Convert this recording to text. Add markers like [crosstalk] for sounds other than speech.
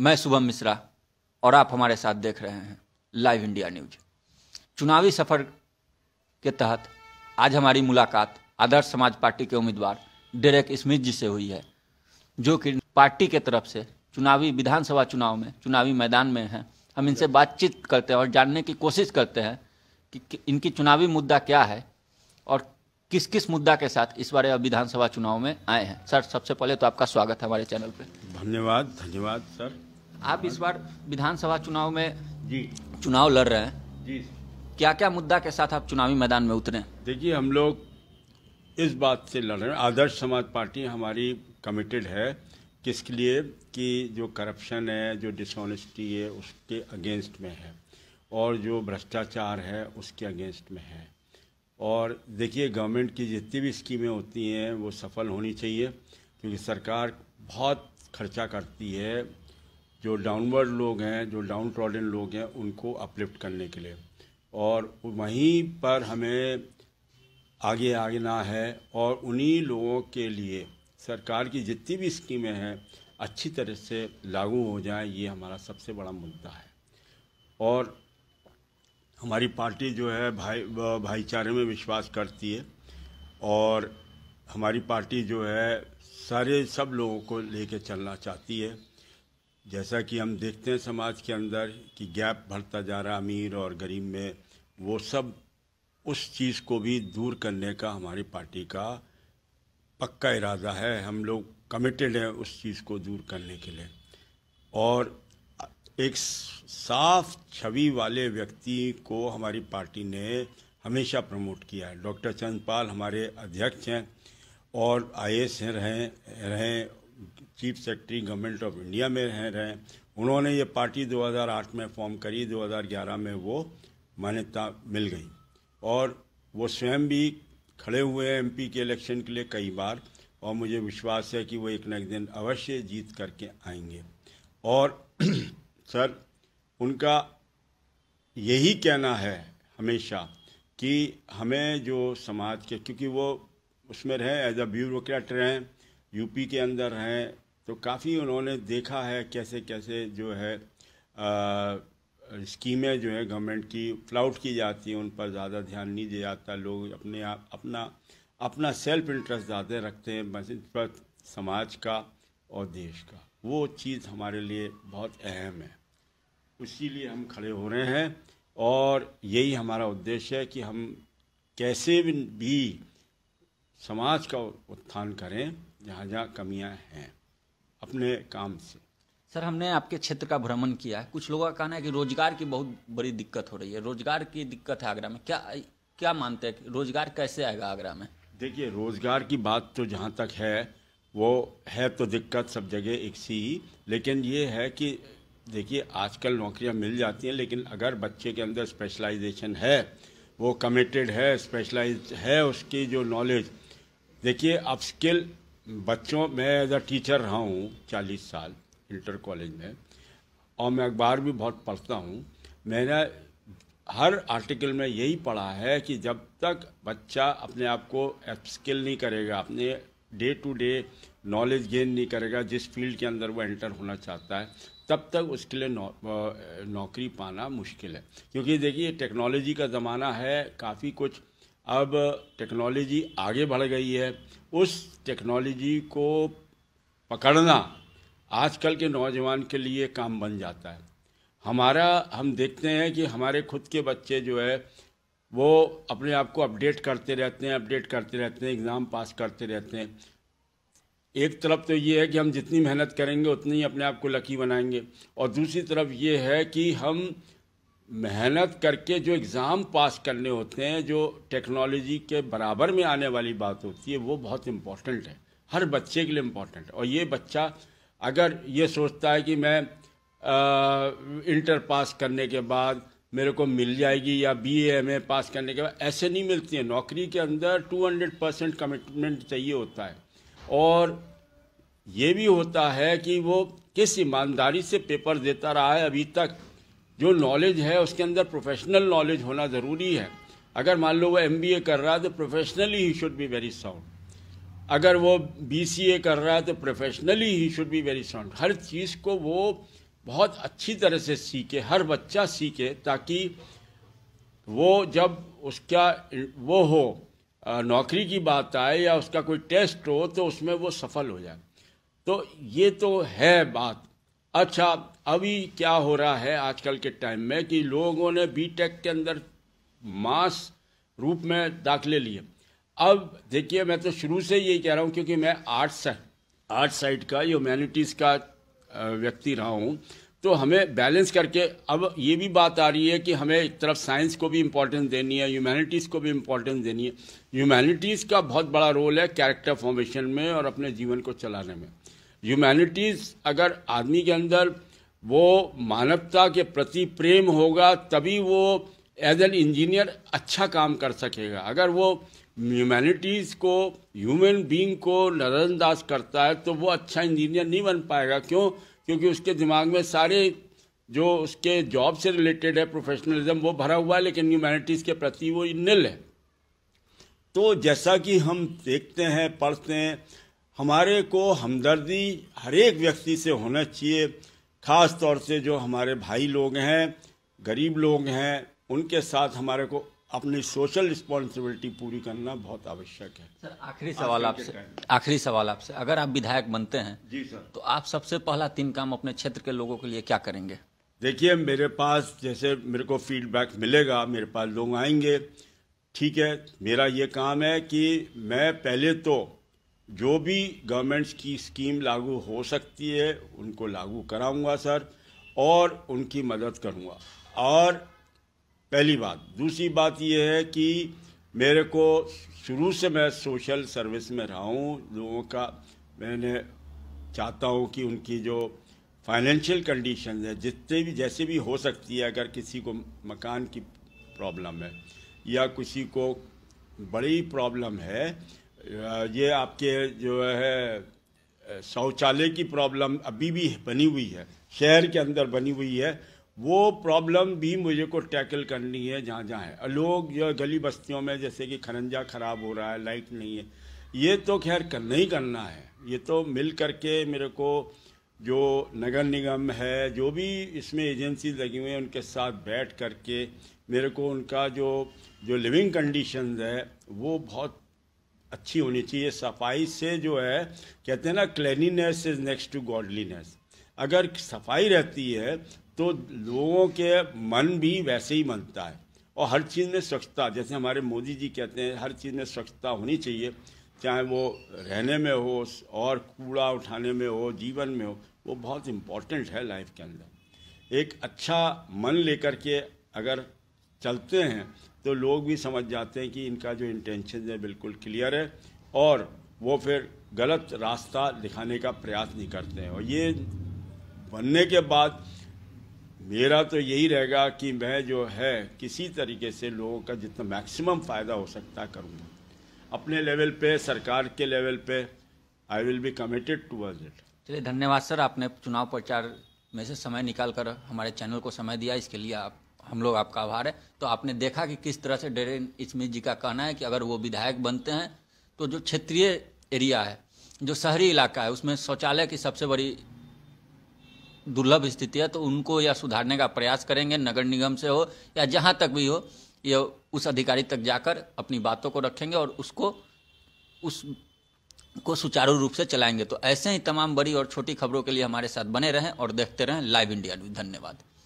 मैं शुभम मिश्रा और आप हमारे साथ देख रहे हैं लाइव इंडिया न्यूज चुनावी सफर के तहत आज हमारी मुलाकात आदर्श समाज पार्टी के उम्मीदवार डेरेक स्मिथ जी से हुई है जो कि पार्टी के तरफ से चुनावी विधानसभा चुनाव में चुनावी मैदान में हैं हम इनसे बातचीत करते हैं और जानने की कोशिश करते हैं कि इनकी चुनावी मुद्दा क्या है और किस किस मुद्दा के साथ इस बार विधानसभा चुनाव में आए हैं सर सबसे पहले तो आपका स्वागत है हमारे चैनल पर धन्यवाद धन्यवाद सर आप इस बार विधानसभा चुनाव में जी चुनाव लड़ रहे हैं जी क्या क्या मुद्दा के साथ आप चुनावी मैदान में उतरे देखिए हम लोग इस बात से लड़ रहे हैं आदर्श समाज पार्टी हमारी कमिटेड है किसके लिए कि जो करप्शन है जो डिसऑनेस्टी है उसके अगेंस्ट में है और जो भ्रष्टाचार है उसके अगेंस्ट में है और देखिए गवर्नमेंट की जितनी भी स्कीमें होती हैं वो सफल होनी चाहिए क्योंकि सरकार बहुत खर्चा करती है जो डाउनवर्ड लोग हैं जो डाउन ट्रॉडन लोग हैं उनको अपलिफ्ट करने के लिए और वहीं पर हमें आगे ना है और उन्हीं लोगों के लिए सरकार की जितनी भी स्कीमें हैं अच्छी तरह से लागू हो जाए ये हमारा सबसे बड़ा मुद्दा है और हमारी पार्टी जो है भाई भाईचारे में विश्वास करती है और हमारी पार्टी जो है सारे सब लोगों को लेके चलना चाहती है जैसा कि हम देखते हैं समाज के अंदर कि गैप भरता जा रहा अमीर और गरीब में वो सब उस चीज़ को भी दूर करने का हमारी पार्टी का पक्का इरादा है हम लोग कमिटेड हैं उस चीज़ को दूर करने के लिए और एक साफ छवि वाले व्यक्ति को हमारी पार्टी ने हमेशा प्रमोट किया है डॉक्टर चंद्रपाल हमारे अध्यक्ष हैं और आई एस हैं रहें रहें chief secretary government of India में रह रहे हैं उन्होंने ये पार्टी 2008 में फॉर्म करी 2011 में वो मान्यता मिल गई और वो स्वयं भी खड़े हुए हैं एम के इलेक्शन के लिए कई बार और मुझे विश्वास है कि वो एक न एक दिन अवश्य जीत करके आएंगे और [clears throat] सर उनका यही कहना है हमेशा कि हमें जो समाज के क्योंकि वो उसमें रहें एज अ ब्यूरोक्रेट रहें यूपी के अंदर हैं तो काफ़ी उन्होंने देखा है कैसे कैसे जो है स्कीमें जो है गवर्नमेंट की फ्लाउट की जाती हैं उन पर ज़्यादा ध्यान नहीं दिया जाता लोग अपने आप अपना अपना सेल्फ इंटरेस्ट ज़्यादा रखते हैं इस पर समाज का और देश का वो चीज़ हमारे लिए बहुत अहम है उसी लिए हम खड़े हो रहे हैं और यही हमारा उद्देश्य है कि हम कैसे भी समाज का उत्थान करें जहाँ जहाँ कमियाँ हैं अपने काम से सर हमने आपके क्षेत्र का भ्रमण किया है कुछ लोगों का कहना है कि रोजगार की बहुत बड़ी दिक्कत हो रही है रोजगार की दिक्कत है आगरा में क्या क्या मानते हैं कि रोजगार कैसे आएगा आगरा में देखिए रोजगार की बात तो जहाँ तक है वो है तो दिक्कत सब जगह एक सी ही लेकिन ये है कि देखिए आजकल नौकरियाँ मिल जाती हैं लेकिन अगर बच्चे के अंदर स्पेशलाइजेशन है वो कमिटेड है स्पेशलाइज है उसकी जो नॉलेज देखिए अपस्किल बच्चों मैं एज अ टीचर रहा हूँ चालीस साल इंटर कॉलेज में और मैं अखबार भी बहुत पढ़ता हूँ मैंने हर आर्टिकल में यही पढ़ा है कि जब तक बच्चा अपने आप को स्किल नहीं करेगा अपने day to day knowledge gain नहीं करेगा जिस फील्ड के अंदर वो एंटर होना चाहता है तब तक उसके लिए नौ, नौकरी पाना मुश्किल है क्योंकि देखिए टेक्नोलॉजी का ज़माना है काफ़ी कुछ अब टेक्नोलॉजी आगे बढ़ गई है उस टेक्नोलॉजी को पकड़ना आजकल के नौजवान के लिए काम बन जाता है हमारा हम देखते हैं कि हमारे खुद के बच्चे जो है वो अपने आप को अपडेट करते रहते हैं अपडेट करते रहते हैं एग्ज़ाम पास करते रहते हैं एक तरफ तो ये है कि हम जितनी मेहनत करेंगे उतनी ही अपने आप को लकी बनाएंगे और दूसरी तरफ ये है कि हम मेहनत करके जो एग्ज़ाम पास करने होते हैं जो टेक्नोलॉजी के बराबर में आने वाली बात होती है वो बहुत इम्पॉर्टेंट है हर बच्चे के लिए इम्पॉर्टेंट है और ये बच्चा अगर ये सोचता है कि मैं आ, इंटर पास करने के बाद मेरे को मिल जाएगी या बी एम पास करने के बाद ऐसे नहीं मिलती है नौकरी के अंदर 200 परसेंट कमिटमेंट चाहिए होता है और ये भी होता है कि वो किस ईमानदारी से पेपर देता रहा है अभी तक जो नॉलेज है उसके अंदर प्रोफेशनल नॉलेज होना ज़रूरी है अगर मान लो वो एम कर रहा है तो professionally he should be very sound अगर वो बी कर रहा है तो professionally he should be very sound हर चीज़ को वो बहुत अच्छी तरह से सीखे हर बच्चा सीखे ताकि वो जब उसका वो हो नौकरी की बात आए या उसका कोई टेस्ट हो तो उसमें वो सफल हो जाए तो ये तो है बात अच्छा अभी क्या हो रहा है आजकल के टाइम में कि लोगों ने बीटेक के अंदर मास रूप में दाखिले लिए अब देखिए मैं तो शुरू से यही कह रहा हूँ क्योंकि मैं आर्ट्स आर्ट साइड का ह्यूमैनिटीज़ का व्यक्ति रहा हूँ तो हमें बैलेंस करके अब ये भी बात आ रही है कि हमें एक तरफ साइंस को भी इम्पोर्टेंस देनी है ह्यूमैनिटीज़ को भी इम्पोर्टेंस देनी है ह्यूमैनिटीज़ का बहुत बड़ा रोल है कैरेक्टर फॉर्मेशन में और अपने जीवन को चलाने में ह्यूमैनिटीज़ अगर आदमी के अंदर वो मानवता के प्रति प्रेम होगा तभी वो एज एन इंजीनियर अच्छा काम कर सकेगा अगर वो ह्यूमैनिटीज़ को ह्यूमन बींग को नज़रअंदाज करता है तो वो अच्छा इंजीनियर नहीं बन पाएगा क्यों क्योंकि उसके दिमाग में सारे जो उसके जॉब से रिलेटेड है प्रोफेशनलिज्म वो भरा हुआ है लेकिन ह्यूमैनिटीज़ के प्रति वो निल है तो जैसा कि हम देखते हैं पढ़ते हैं हमारे को हमदर्दी हर एक व्यक्ति से होना चाहिए ख़ास तौर से जो हमारे भाई लोग हैं गरीब लोग हैं उनके साथ हमारे को अपनी सोशल रिस्पॉन्सिबिलिटी पूरी करना बहुत आवश्यक है सर आखिरी सवाल आपसे आखिरी सवाल आपसे अगर आप विधायक बनते हैं जी सर तो आप सबसे पहला तीन काम अपने क्षेत्र के लोगों के लिए क्या करेंगे देखिए मेरे पास जैसे मेरे को फीडबैक मिलेगा मेरे पास लोग आएंगे ठीक है मेरा ये काम है कि मैं पहले तो जो भी गवर्नमेंट्स की स्कीम लागू हो सकती है उनको लागू कराऊंगा सर और उनकी मदद करूंगा और पहली बात दूसरी बात यह है कि मेरे को शुरू से मैं सोशल सर्विस में रहा हूँ लोगों का मैंने चाहता हूँ कि उनकी जो फाइनेंशियल कंडीशन है जितने भी जैसे भी हो सकती है अगर किसी को मकान की प्रॉब्लम है या किसी को बड़ी प्रॉब्लम है ये आपके जो है शौचालय की प्रॉब्लम अभी भी बनी हुई है शहर के अंदर बनी हुई है वो प्रॉब्लम भी मुझे को टैकल करनी है जहाँ जहाँ है लोग जो गली बस्तियों में जैसे कि खरंजा ख़राब हो रहा है लाइट नहीं है ये तो खैर करना ही करना है ये तो मिल करके मेरे को जो नगर निगम है जो भी इसमें एजेंसी लगी हुई है उनके साथ बैठ करके मेरे को उनका जो जो लिविंग कंडीशंस है वो बहुत अच्छी होनी चाहिए सफाई से जो है कहते हैं ना cleanliness is next to godliness अगर सफाई रहती है तो लोगों के मन भी वैसे ही बनता है और हर चीज़ में स्वच्छता जैसे हमारे मोदी जी कहते हैं हर चीज़ में स्वच्छता होनी चाहिए चाहे वो रहने में हो और कूड़ा उठाने में हो जीवन में हो वो बहुत इम्पॉर्टेंट है लाइफ के अंदर एक अच्छा मन लेकर के अगर चलते हैं तो लोग भी समझ जाते हैं कि इनका जो इंटेंशन है बिल्कुल क्लियर है और वो फिर गलत रास्ता दिखाने का प्रयास नहीं करते हैं और ये बनने के बाद मेरा तो यही रहेगा कि मैं जो है किसी तरीके से लोगों का जितना मैक्सिमम फ़ायदा हो सकता है करूँगा अपने लेवल पे सरकार के लेवल पे I will be committed toward it चलिए धन्यवाद सर आपने चुनाव प्रचार में से समय निकाल कर हमारे चैनल को समय दिया इसके लिए आप हम लोग आपका आभार है तो आपने देखा कि किस तरह से डेरेन स्मिथ जी का कहना है कि अगर वो विधायक बनते हैं तो जो क्षेत्रीय एरिया है जो शहरी इलाका है उसमें शौचालय की सबसे बड़ी दुर्लभ स्थिति है तो उनको यह सुधारने का प्रयास करेंगे नगर निगम से हो या जहाँ तक भी हो ये उस अधिकारी तक जाकर अपनी बातों को रखेंगे और उसको उस को सुचारू रूप से चलाएंगे तो ऐसे ही तमाम बड़ी और छोटी खबरों के लिए हमारे साथ बने रहें और देखते रहें लाइव इंडिया न्यूज धन्यवाद